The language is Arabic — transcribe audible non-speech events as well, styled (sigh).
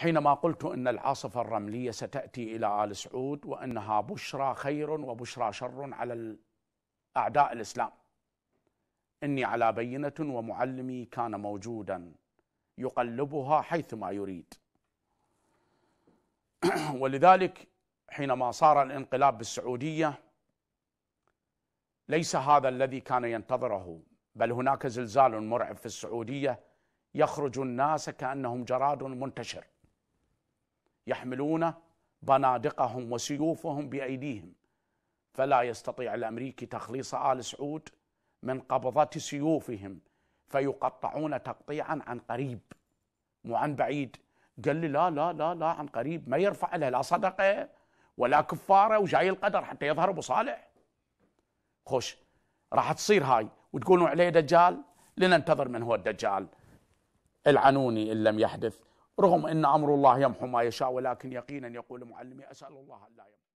حينما قلت ان العاصفه الرمليه ستاتي الى ال سعود وانها بشرى خير وبشرى شر على اعداء الاسلام. اني على بينه ومعلمي كان موجودا يقلبها حيثما يريد. (clears throat) ولذلك حينما صار الانقلاب بالسعوديه ليس هذا الذي كان ينتظره بل هناك زلزال مرعب في السعوديه يخرج الناس كانهم جراد منتشر يحملون بنادقهم وسيوفهم بايديهم فلا يستطيع الامريكي تخليص ال سعود من قبضه سيوفهم فيقطعون تقطيعا عن قريب مو عن بعيد قال لي لا لا لا لا عن قريب ما يرفع لها لا صدقه ولا كفاره وجاي القدر حتى يظهر ابو صالح خوش راح تصير هاي وتقولون عليه دجال لننتظر من هو الدجال العنوني ان لم يحدث رغم أن أمر الله يمحو ما يشاء ولكن يقينا يقول معلمي أسأل الله أن لا يمحو